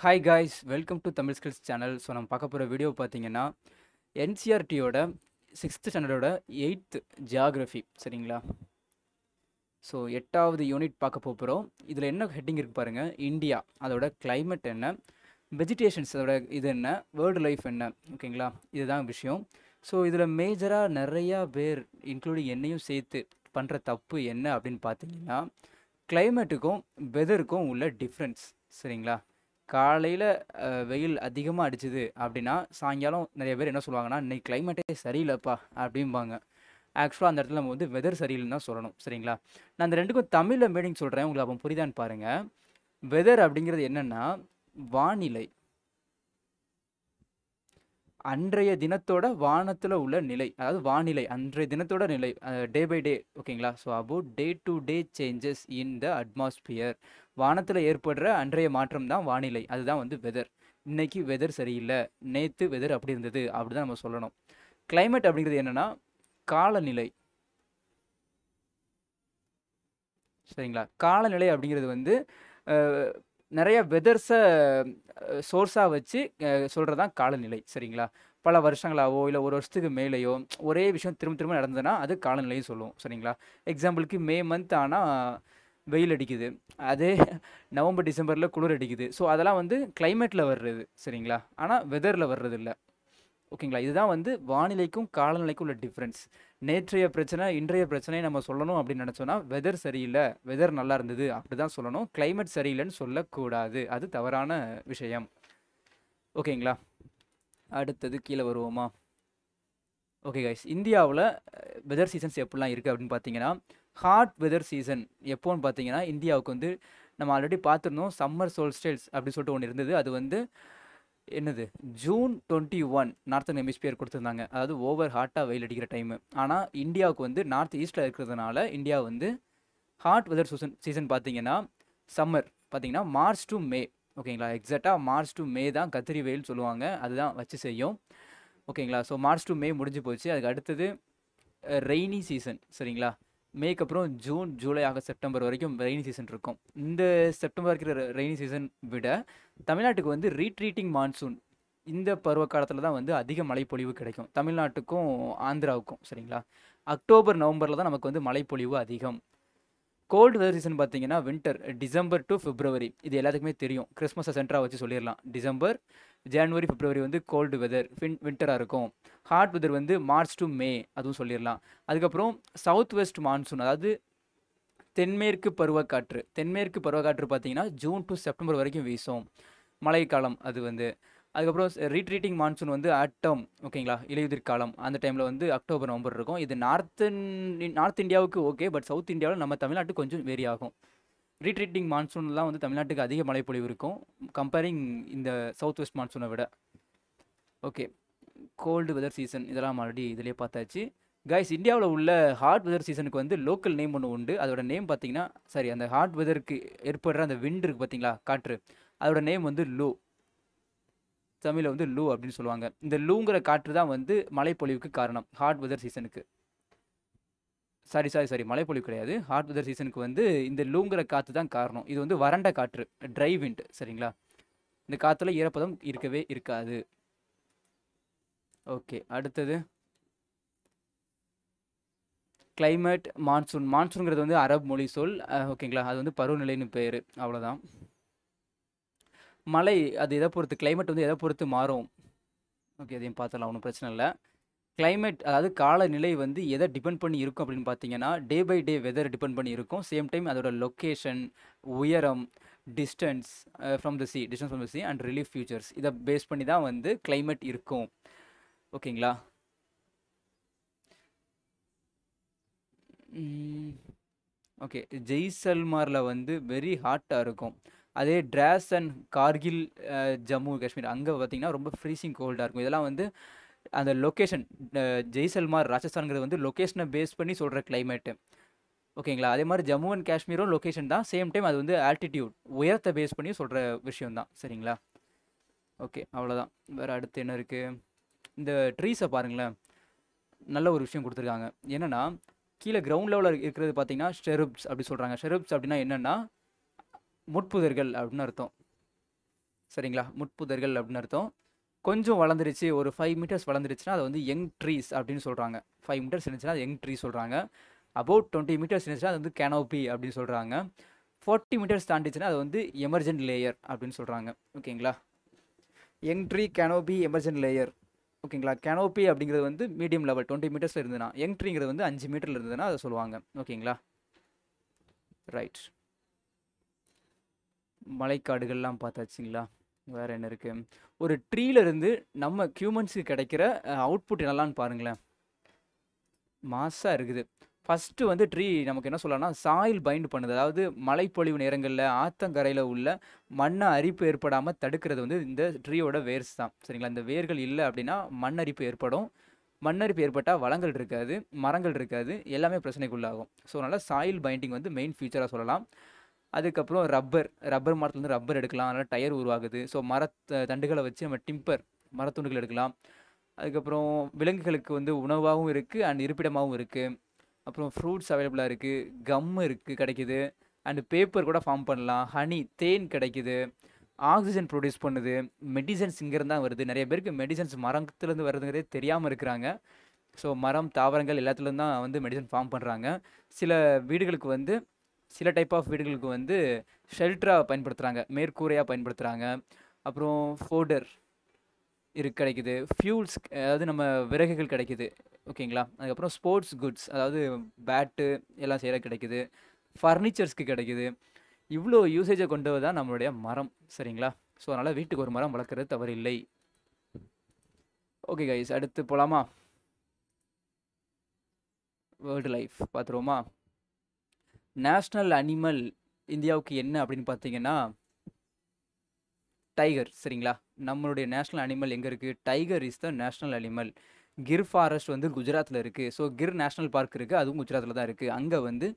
hi guys welcome to Tamil skills channel so நம்ம பார்க்க போகிற வீடியோ பார்த்தீங்கன்னா என்சிஆர்டியோட சிக்ஸ்த்து ஸ்டாண்டர்டோட எயித்து ஜியாகிரஃபி சரிங்களா ஸோ எட்டாவது யூனிட் பார்க்க போகிறோம் இதில் என்ன ஹெட்டிங் இருக்குது பாருங்கள் இந்தியா அதோட கிளைமேட் என்ன வெஜிடேஷன்ஸ் அதோட இது என்ன வேர்ல்டு லைஃப் என்ன ஓகேங்களா இதுதான் விஷயம் ஸோ இதில் மேஜராக நிறையா பேர் இன்க்ளூடிங் என்னையும் சேர்த்து பண்ணுற தப்பு என்ன அப்படின்னு பார்த்தீங்கன்னா கிளைமேட்டுக்கும் வெதருக்கும் உள்ள டிஃப்ரென்ஸ் சரிங்களா காலையில் வெயில் அதிகமாக அடிச்சுது அப்படின்னா சாயங்காலம் நிறைய பேர் என்ன சொல்லுவாங்கன்னா இன்றைக்கி கிளைமேட்டே சரியில்லைப்பா அப்படிம்பாங்க ஆக்சுவலாக அந்த இடத்துல நம்ம வந்து வெதர் சரியில்லைன்னு தான் சொல்லணும் சரிங்களா நான் அந்த ரெண்டுக்கும் தமிழில் மீனிங் சொல்கிறேன் உங்களுக்கு அப்போ புரிதான்னு பாருங்கள் வெதர் அப்படிங்கிறது என்னென்னா வானிலை அன்றைய தினத்தோட வானத்தில் உள்ள நிலை அதாவது வானிலை அன்றைய தினத்தோட நிலை டே பை டே ஓகேங்களா so about day to day changes in the atmosphere வானத்தில் ஏற்படுற அன்றைய மாற்றம் தான் வானிலை அதுதான் வந்து வெதர் இன்னைக்கு வெதர் சரியில்லை நேற்று வெதர் அப்படி இருந்தது அப்படி தான் நம்ம சொல்லணும் கிளைமேட் அப்படிங்கிறது என்னென்னா காலநிலை சரிங்களா காலநிலை அப்படிங்கிறது வந்து நிறைய வெதர்ஸை சோர்ஸாக வச்சு சொல்கிறது தான் காலநிலை சரிங்களா பல வருஷங்களாவோ இல்லை ஒரு வருஷத்துக்கு மேலேயோ ஒரே விஷயம் திரும்ப திரும்ப நடந்ததுன்னா அது காலநிலையும் சொல்லுவோம் சரிங்களா எக்ஸாம்பிளுக்கு மே மந்த் ஆனால் வெயில் அடிக்குது அதே நவம்பர் டிசம்பரில் குளிர் அடிக்குது ஸோ அதெல்லாம் வந்து கிளைமேட்டில் வர்றது சரிங்களா ஆனால் வெதரில் வர்றது இல்லை ஓகேங்களா இதுதான் வந்து வானிலைக்கும் காலநிலைக்கும் உள்ள டிஃப்ரென்ஸ் நேற்றைய பிரச்சனை இன்றைய பிரச்சனையை நம்ம சொல்லணும் அப்படின்னு நினச்சோன்னா வெதர் சரியில்லை வெதர் நல்லா இருந்தது அப்படி தான் சொல்லணும் கிளைமேட் சரியில்லைன்னு சொல்லக்கூடாது அது தவறான விஷயம் ஓகேங்களா அடுத்தது கீழே வருவோமா ஓகே கைஸ் இந்தியாவில் வெதர் சீசன்ஸ் எப்படிலாம் இருக்குது அப்படின்னு பார்த்தீங்கன்னா ஹாட் வெதர் சீசன் எப்போன்னு பார்த்தீங்கன்னா இந்தியாவுக்கு வந்து நம்ம ஆல்ரெடி பார்த்துருந்தோம் சம்மர் சோல்ஸ்டைல்ஸ் அப்படின்னு சொல்லிட்டு ஒன்று இருந்தது அது வந்து என்னது June twenty one northern hemisphere கொடுத்துருந்தாங்க அதாவது ஓவர் ஹாட்டாக வெயில் அடிக்கிற டைமு ஆனால் இந்தியாவுக்கு வந்து நார்த் ஈஸ்ட்டில் இருக்கிறதுனால இந்தியா வந்து ஹாட் வெதர் சீசன் சீசன் பார்த்தீங்கன்னா சம்மர் பார்த்தீங்கன்னா மார்ச் டு மே ஓகேங்களா எக்ஸாக்டாக மார்ச் டு மே தான் கத்திரி வெயில்னு சொல்லுவாங்க அதுதான் வச்சு செய்யும் ஓகேங்களா ஸோ மார்ச் டு மே முடிஞ்சு போச்சு அதுக்கு அடுத்தது ரெய்னி சீசன் சரிங்களா மேக்கு அப்புறம் ஜூன் ஜூலை ஆகஸ்ட் செப்டம்பர் வரைக்கும் ரெய்னி சீசன் இருக்கும் இந்த செப்டம்பர் இருக்கிற ரெய்னி சீசன் விட தமிழ்நாட்டுக்கு வந்து ரீட்ரீட்டிங் மான்சூன் இந்த பருவ காலத்தில் தான் வந்து அதிக மழைப்பொழிவு கிடைக்கும் தமிழ்நாட்டுக்கும் ஆந்திராவுக்கும் சரிங்களா அக்டோபர் நவம்பரில் தான் நமக்கு வந்து மழைப்பொழிவு அதிகம் கோல்டு வெதர் சீசன் பார்த்தீங்கன்னா வின்டர் டிசம்பர் டு ஃபிப்ரவரி இது எல்லாத்துக்குமே தெரியும் கிறிஸ்மஸை சென்டராக வச்சு சொல்லிடலாம் டிசம்பர் ஜான்வரி பிப்ரவரி வந்து கோல்டு வெதர் வின் வின்டராக இருக்கும் ஹாட் வெதர் வந்து மார்ச் டு மே அதுவும் சொல்லிடலாம் அதுக்கப்புறம் சவுத் வெஸ்ட் மான்சூன் அதாவது தென்மேற்கு பருவக்காற்று தென்மேற்கு பருவக்காற்று பார்த்தீங்கன்னா ஜூன் டு செப்டம்பர் வரைக்கும் வீசும் மழைக்காலம் அது வந்து அதுக்கப்புறம் ரீட்ரீட்டிங் மான்சூன் வந்து ஆட்டம் ஓகேங்களா இலையுதிர் காலம் அந்த டைமில் வந்து அக்டோபர் நவம்பர் இருக்கும் இது நார்த்தன் நார்த் இந்தியாவுக்கு ஓகே பட் சவுத் இந்தியாவில் நம்ம தமிழ்நாட்டு கொஞ்சம் வேரி ஆகும் ரீட்ரீட்டிங் மான்சூன்லாம் வந்து தமிழ்நாட்டுக்கு அதிக பொழிவு இருக்கும் கம்பேரிங் இந்த சவுத் வெஸ்ட் மான்சூனை விட ஓகே கோல்டு வெதர் சீசன் இதெல்லாம் ஆல்ரெடி இதிலே பார்த்தாச்சு கைஸ் இந்தியாவில் உள்ள ஹாட் வெதர் சீசனுக்கு வந்து லோக்கல் நேம் ஒன்று உண்டு அதோட நேம் பார்த்தீங்கன்னா சாரி அந்த ஹாட் வெதருக்கு ஏற்படுற அந்த விண்ட் இருக்குது பார்த்தீங்களா காற்று அதோட நேம் வந்து லூ தமிழில் வந்து லூ அப்படின்னு சொல்லுவாங்க இந்த லூங்கிற காற்று தான் வந்து பொழிவுக்கு காரணம் ஹாட் வெதர் சீசனுக்கு சாரி சாரி சாரி மழைப்பொழிவு கிடையாது ஹாட் வெதர் சீசனுக்கு வந்து இந்த லூங்குற காற்று தான் காரணம் இது வந்து வறண்ட காற்று ட்ரை விண்ட் சரிங்களா இந்த காற்றுல ஈரப்பதம் இருக்கவே இருக்காது ஓகே அடுத்தது கிளைமேட் மான்சூன் மான்சூனுங்கிறது வந்து அரபு மொழி சொல் ஓகேங்களா அது வந்து பருவநிலைன்னு பேர் அவ்வளோதான் மழை அது எதை பொறுத்து கிளைமேட் வந்து எதை பொறுத்து மாறும் ஓகே அதையும் பார்த்துடலாம் ஒன்றும் பிரச்சனை இல்லை கிளைமேட் அதாவது காலநிலை வந்து எதை டிபெண்ட் பண்ணி இருக்கும் அப்படின்னு பார்த்தீங்கன்னா day by day weather depend பண்ணி இருக்கும் சேம் டைம் அதோட லொக்கேஷன் உயரம் distance from the sea distance from the sea and relief features இதை பேஸ் பண்ணி தான் வந்து கிளைமேட் இருக்கும் ஓகேங்களா ஓகே ஜெய்சல்மாரில் வந்து வெரி ஹாட்டாக இருக்கும் அதே ட்ராஸ் அண்ட் கார்கில் uh, ஜம்மு காஷ்மீர் அங்கே பார்த்திங்கன்னா ரொம்ப ஃப்ரீசிங் கோல்டாக இருக்கும் இதெல்லாம் வந்து அந்த லொக்கேஷன் ஜெய்சல்மார் ராஜஸ்தான்கிறது வந்து லொக்கேஷனை பேஸ் பண்ணி சொல்கிற கிளைமேட்டு ஓகேங்களா அதே மாதிரி ஜம்மு அண்ட் காஷ்மீரும் லொக்கேஷன் தான் சேம் டைம் அது வந்து ஆல்டிடியூட் உயரத்தை பேஸ் பண்ணி சொல்கிற விஷயம் தான் சரிங்களா ஓகே அவ்வளோதான் வேறு அடுத்து என்ன இருக்குது இந்த ட்ரீஸை பாருங்களேன் நல்ல ஒரு விஷயம் கொடுத்துருக்காங்க என்னென்னா கீழே கிரவுண்ட் லெவலில் இருக்கிறது பார்த்தீங்கன்னா ஷெருப்ஸ் அப்படி சொல்கிறாங்க ஷெருப்ஸ் அப்படின்னா என்னென்னா முட்புதர்கள் அப்படின்னு அர்த்தம் சரிங்களா முட்புதர்கள் அப்படின்னு அர்த்தம் கொஞ்சம் வளர்ந்துருச்சு ஒரு ஃபைவ் மீட்டர்ஸ் வளர்ந்துருச்சுன்னா அது வந்து யங் ட்ரீஸ் அப்படின்னு சொல்கிறாங்க ஃபைவ் மீட்டர்ஸ் இருந்துச்சுன்னா அது யங் ட்ரீஸ் சொல்கிறாங்க அபவுட் டுவெண்ட்டி மீட்டர்ஸ் இருந்துச்சுன்னா அது வந்து கேனோபி அப்படின்னு சொல்கிறாங்க ஃபார்ட்டி மீட்டர்ஸ் தாண்டிச்சுன்னா அது வந்து எமர்ஜென்ட் லேயர் அப்படின்னு சொல்கிறாங்க ஓகேங்களா young tree canopy emergent layer ஓகேங்களா கேனோபி அப்படிங்கிறது வந்து மீடியம் லெவல் டுவெண்ட்டி மீட்டர்ஸில் இருந்ததுன்னா யங் ட்ரீங்கிறது வந்து அஞ்சு மீட்டரில் இருந்ததுன்னா அதை சொல்லுவாங்க ஓகேங்களா ரைட் மலைக்காடுகள்லாம் பார்த்தாச்சுங்களா வேற என்ன இருக்கு ஒரு ட்ரீல இருந்து நம்ம ஹியூமன்ஸுக்கு கிடைக்கிற அவுட்புட் என்னெல்லாம்னு பாருங்களேன் மாசா இருக்குது ஃபஸ்ட்டு வந்து ட்ரீ நமக்கு என்ன சொல்லலாம்னா சாயில் பைண்ட் பண்ணுது அதாவது மலைப்பொழிவு நேரங்களில் ஆத்தங்கரையில் உள்ள மண்ணை அரிப்பு ஏற்படாமல் தடுக்கிறது வந்து இந்த ட்ரீயோட வேர்ஸ் தான் சரிங்களா இந்த வேர்கள் இல்லை அப்படின்னா மண்ணரிப்பு ஏற்படும் மண்ணரிப்பு ஏற்பட்டால் வளங்கள் இருக்காது மரங்கள் இருக்காது எல்லாமே பிரச்சனைக்குள்ளாகும் ஸோ அதனால் சாயில் பைண்டிங் வந்து மெயின் ஃபியூச்சராக சொல்லலாம் அதுக்கப்புறம் ரப்பர் ரப்பர் மரத்துலேருந்து ரப்பர் எடுக்கலாம் அதனால் டயர் உருவாகுது ஸோ மர தண்டுகளை வச்சு நம்ம டிம்பர் மரத்துண்டுகள் எடுக்கலாம் அதுக்கப்புறம் விலங்குகளுக்கு வந்து உணவாகவும் இருக்குது அண்ட் இருப்பிடமாகவும் இருக்குது அப்புறம் ஃப்ரூட்ஸ் அவைலபிளாக இருக்குது கம் இருக்குது கிடைக்கிது அண்டு பேப்பர் கூட ஃபார்ம் பண்ணலாம் ஹனி தேன் கிடைக்குது ஆக்சிஜன் ப்ரொடியூஸ் பண்ணுது மெடிசன்ஸ் இங்கேருந்து தான் வருது நிறைய பேருக்கு மெடிசன்ஸ் மரத்துலேருந்து வருதுங்கிறதே தெரியாமல் இருக்கிறாங்க ஸோ மரம் தாவரங்கள் எல்லாத்துலேருந்து தான் வந்து மெடிசன் ஃபார்ம் பண்ணுறாங்க சில வீடுகளுக்கு வந்து சில டைப் ஆஃப் வீடுகளுக்கு வந்து ஷெல்டராக பயன்படுத்துகிறாங்க மேற்கூரையாக பயன்படுத்துகிறாங்க அப்புறம் ஃபோடர் இரு கிடைக்குது ஃபியூல்ஸ் அதாவது நம்ம விறகுகள் கிடைக்குது ஓகேங்களா அதுக்கப்புறம் ஸ்போர்ட்ஸ் குட்ஸ் அதாவது பேட்டு எல்லாம் செய்கிற கிடைக்குது ஃபர்னிச்சர்ஸ்க்கு கிடைக்குது இவ்வளோ யூசேஜை கொண்டு தான் நம்மளுடைய மரம் சரிங்களா ஸோ அதனால் வீட்டுக்கு ஒரு மரம் வளர்க்குறது தவறு இல்லை ஓகே கைஸ் அடுத்து போகலாமா வேர்ல்டு லைஃப் பார்த்துருவோமா நேஷ்னல் அனிமல் இந்தியாவுக்கு என்ன அப்படின்னு பார்த்தீங்கன்னா டைகர் சரிங்களா நம்மளுடைய நேஷ்னல் அனிமல் எங்கே இருக்குது tiger is the national animal Gir forest வந்து குஜராத்தில் இருக்குது ஸோ கிர் நேஷ்னல் பார்க் இருக்குது அதுவும் குஜராத்தில் தான் இருக்குது அங்கே வந்து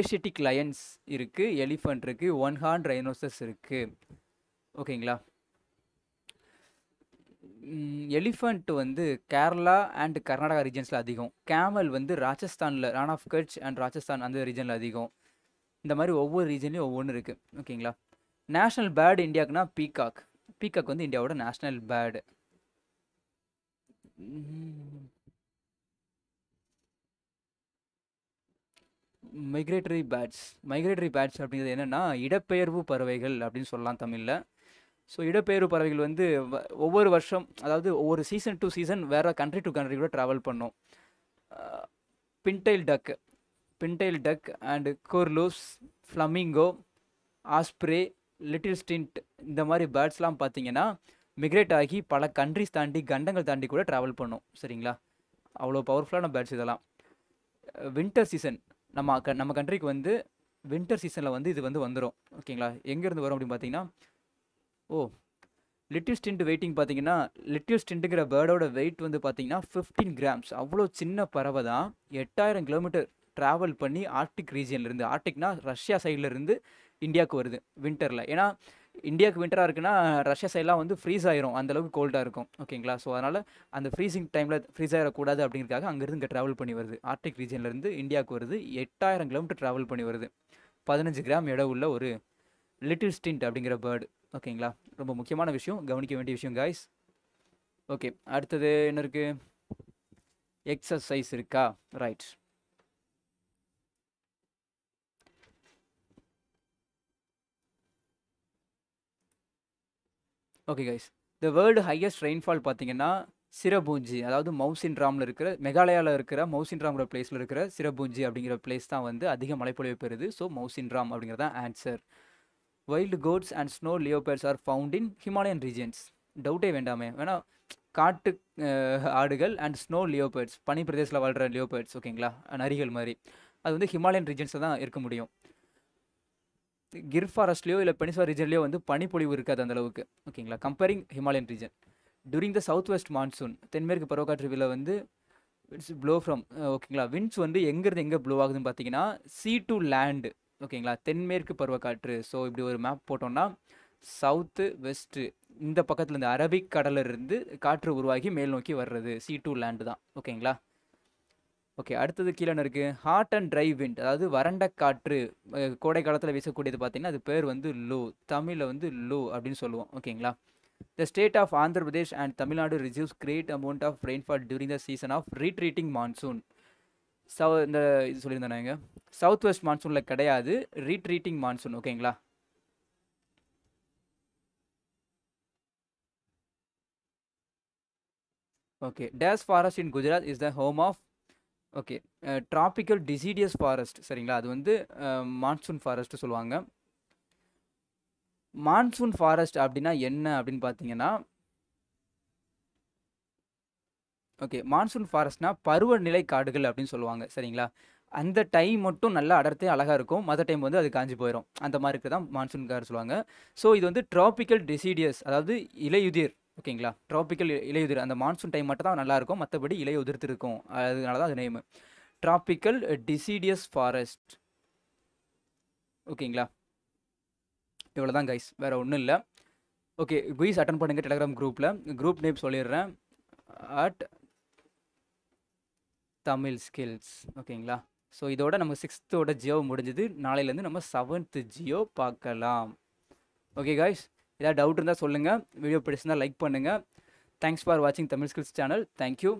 ஏஷியட்டிக் லயன்ஸ் இருக்குது எலிஃபண்ட் இருக்குது ஒன் ஹார்ன் ரைனோசஸ் இருக்குது ஓகேங்களா எலிஃபண்ட் வந்து கேரளா அண்ட் கர்நாடகா ரீஜன்ஸில் அதிகம் கேமல் வந்து ராஜஸ்தானில் ரான் ஆஃப் கட்ச் அண்ட் ராஜஸ்தான் அந்த ரீஜனில் அதிகம் இந்த மாதிரி ஒவ்வொரு ரீஜன்லையும் ஒவ்வொன்று இருக்குது ஓகேங்களா நேஷ்னல் பேர்டு இந்தியாவுக்குனா பீகாக் பீகாக் வந்து இந்தியாவோட national bird migratory birds migratory birds அப்படிங்கிறது என்னென்னா இடப்பெயர்வு பறவைகள் அப்படின்னு சொல்லலாம் தமிழில் ஸோ இடப்பெயர்வு பறவைகள் வந்து ஒவ்வொரு வருஷம் அதாவது ஒவ்வொரு சீசன் டு சீசன் வேறு கண்ட்ரி டு கண்ட்ரி கூட ட்ராவல் பண்ணும் pintail duck pintail duck and curlews flamingo osprey little stint இந்த மாதிரி பேர்ட்ஸ்லாம் பார்த்தீங்கன்னா மிக்ரேட் ஆகி பல கண்ட்ரிஸ் தாண்டி கண்டங்கள் தாண்டி கூட ட்ராவல் பண்ணும் சரிங்களா அவ்வளோ பவர்ஃபுல்லான பேர்ட்ஸ் இதெல்லாம் வின்டர் சீசன் நம்ம க நம்ம கண்ட்ரிக்கு வந்து வின்டர் சீசனில் வந்து இது வந்து வந்துடும் ஓகேங்களா எங்கேருந்து வரும் அப்படின்னு பார்த்தீங்கன்னா ஓ லிட்டில் ஸ்டின்ட் வெயிட்டிங் பார்த்தீங்கன்னா லிட்டில் ஸ்டின்ட்டுங்கிற பேர்டோட வெயிட் வந்து பார்த்தீங்கன்னா ஃபிஃப்டீன் கிராம்ஸ் அவ்வளோ சின்ன பறவை தான் எட்டாயிரம் கிலோமீட்டர் ட்ராவல் பண்ணி ஆர்டிக் ரீஜியன்லேருந்து ஆர்டிக்னா ரஷ்யா சைட்லேருந்து இந்தியாவுக்கு வருது வின்டரில் ஏன்னா இந்தியாவுக்கு வின்டராக இருக்குன்னா ரஷ்யா சைட்லாம் வந்து ஃப்ரீஸ் ஆயிரும் அந்தளவுக்கு கோல்டாக இருக்கும் ஓகேங்களா ஸோ அதனால் அந்த ஃப்ரீசிங் டைமில் ஃப்ரீஸ் ஆகிடக்கூடாது அப்படிங்கிறதுக்காக அங்கேருந்து இங்கே ட்ராவல் பண்ணி வருது ஆர்டிக் ரீஜன்லேருந்து இந்தியாவுக்கு வருது எட்டாயிரம் கிலோமீட்டர் ட்ராவல் பண்ணி வருது பதினஞ்சு கிராம் இடம் உள்ள ஒரு லிட்டில் ஸ்டின்ட் அப்படிங்கிற பேர்டு ஓகேங்களா ரொம்ப முக்கியமான விஷயம் கவனிக்க வேண்டிய விஷயம் காய்ஸ் ஓகே அடுத்தது என்ன இருக்குது எக்ஸசைஸ் இருக்கா right okay guys the world highest rainfall பார்த்தீங்கன்னா சிரபூஞ்சி அதாவது மவுசின்ராமில் இருக்கிற மெகாலயாவில் இருக்கிற மவுசின்ராம்ங்கிற பிளேஸில் இருக்கிற சிரபூஞ்சி அப்படிங்கிற பிளேஸ் தான் வந்து அதிக மழைப்பொழிவு பெறுது ஸோ மவுசின்ராம் அப்படிங்கிறது தான் answer wild goats and snow leopards are found in Himalayan regions டவுட்டே வேண்டாமே வேணா காட்டு ஆடுகள் அண்ட் ஸ்னோ லியோபேர்ட்ஸ் பனி பிரதேசத்தில் வாழ்கிற லியோபேர்ட்ஸ் ஓகேங்களா நரிகள் மாதிரி அது வந்து ஹிமாலயன் ரீஜன்ஸில் தான் இருக்க முடியும் கிர் ஃபாரஸ்ட்லேயோ இல்லை பெனிசா ரீஜன்லேயோ வந்து பனிப்பொழிவு இருக்காது அந்த அளவுக்கு ஓகேங்களா comparing Himalayan region during the south west monsoon தென்மேற்கு பருவக்காற்று வந்து இட்ஸ் ப்ளோ ஃப்ரம் ஓகேங்களா விண்ட்ஸ் வந்து எங்கேருந்து எங்கே ப்ளோ ஆகுதுன்னு பார்த்தீங்கன்னா சி டு லேண்டு ஓகேங்களா தென்மேற்கு பருவக்காற்று ஸோ இப்படி ஒரு மேப் போட்டோம்னா சவுத்து வெஸ்ட்டு இந்த பக்கத்தில் இந்த அரபிக் கடலிருந்து காற்று உருவாகி மேல் நோக்கி வர்றது சி டூ லேண்டு தான் ஓகேங்களா ஓகே அடுத்தது கீழே இருக்கு ஹாட் அண்ட் ட்ரை விண்ட் அதாவது வறண்ட காற்று கோடை காலத்தில் வீசக்கூடியது பார்த்தீங்கன்னா அது பேர் வந்து லூ தமிழில் வந்து லூ அப்படின்னு சொல்லுவோம் ஓகேங்களா the state of Andhra Pradesh and Tamil Nadu receives great amount of rainfall during the season of retreating monsoon சவு இந்த இது சொல்லியிருந்தேன் நாங்கள் சவுத் வெஸ்ட் மான்சூனில் கிடையாது ரீட்ரீட்டிங் மான்சூன் ஓகேங்களா okay days forest in Gujarat is the home of okay tropical deciduous forest சரிங்களா அது வந்து மான்சூன் ஃபாரஸ்ட்டு சொல்லுவாங்க மான்சூன் ஃபாரஸ்ட் அப்படின்னா என்ன அப்படின்னு பார்த்தீங்கன்னா ஓகே மான்சூன் ஃபாரஸ்ட்னா பருவநிலை காடுகள் அப்படின்னு சொல்லுவாங்க சரிங்களா அந்த டைம் மட்டும் நல்லா அடர்த்தே அழகாக இருக்கும் மற்ற டைம் வந்து அது காஞ்சி போயிடும் அந்த மாதிரி தான் மான்சூன் கார் சொல்லுவாங்க ஸோ இது வந்து ட்ராபிக்கல் டிசீடியஸ் அதாவது இலையுதிர் ஓகேங்களா ட்ராபிக்கல் இலையுதிர் அந்த மான்சூன் டைம் மட்டும் தான் நல்லாயிருக்கும் மற்றபடி இலையுதிர்த்து இருக்கும் அதனால தான் அது நேமு ட்ராபிக்கல் டிசிடியஸ் ஃபாரஸ்ட் ஓகேங்களா இவ்வளோ தான் கைஸ் வேறு ஒன்றும் இல்லை ஓகே குயிஸ் அட்டன் பண்ணுங்கள் டெலகிராம் குரூப்பில் குரூப் நேம் சொல்லிடுறேன் அட் தமிழ் ஸ்கில்ஸ் ஓகேங்களா ஸோ இதோட நம்ம சிக்ஸ்த்தோட ஜியோ முடிஞ்சது நாளையிலேருந்து நம்ம செவன்த்து ஜியோ பார்க்கலாம் ஓகே காய்ஸ் ஏதாவது டவுட் இருந்தால் சொல்லுங்கள் வீடியோ பிடிச்சிருந்தால் லைக் பண்ணுங்கள் தேங்க்ஸ் ஃபார் வாட்சிங் தமிழ் ஸ்கில்ஸ் சேனல் தேங்க்யூ